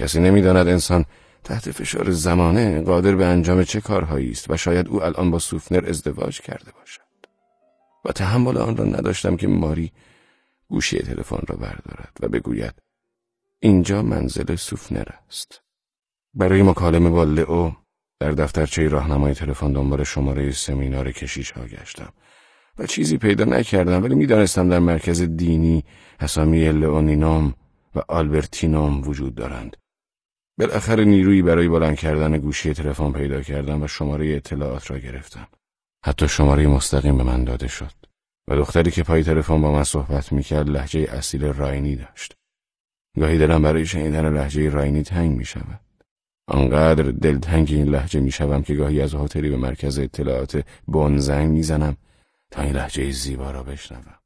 کسی نمیداند انسان تحت فشار زمانه قادر به انجام چه کارهایی است و شاید او الان با سوفنر ازدواج کرده باشد و تحمل آن را نداشتم که ماری گوشی تلفن را بردارد و بگوید اینجا منزل سوفنر است برای مکالمه با لئو در دفترچه راهنمای تلفن دنبال شماره سمینار کشیش ها گشتم و چیزی پیدا نکردم ولی میدانستم در مرکز دینی اسامی لئونینوم و آلبرتینوم وجود دارند بالاخره نیرویی برای بلند کردن گوشی تلفن پیدا کردم و شماره اطلاعات را گرفتم. حتی شماره مستقیم به من داده شد و دختری که پای تلفن با من صحبت میکرد لحجه اصیل راینی داشت. گاهی دلم برای شنیدن لحجه راینی تنگ می آنقدر دلتنگ این لحجه میشوم که گاهی از هتلی به مرکز اطلاعات بنزنگ میزنم تا این لحجه زیبا را بشنوم.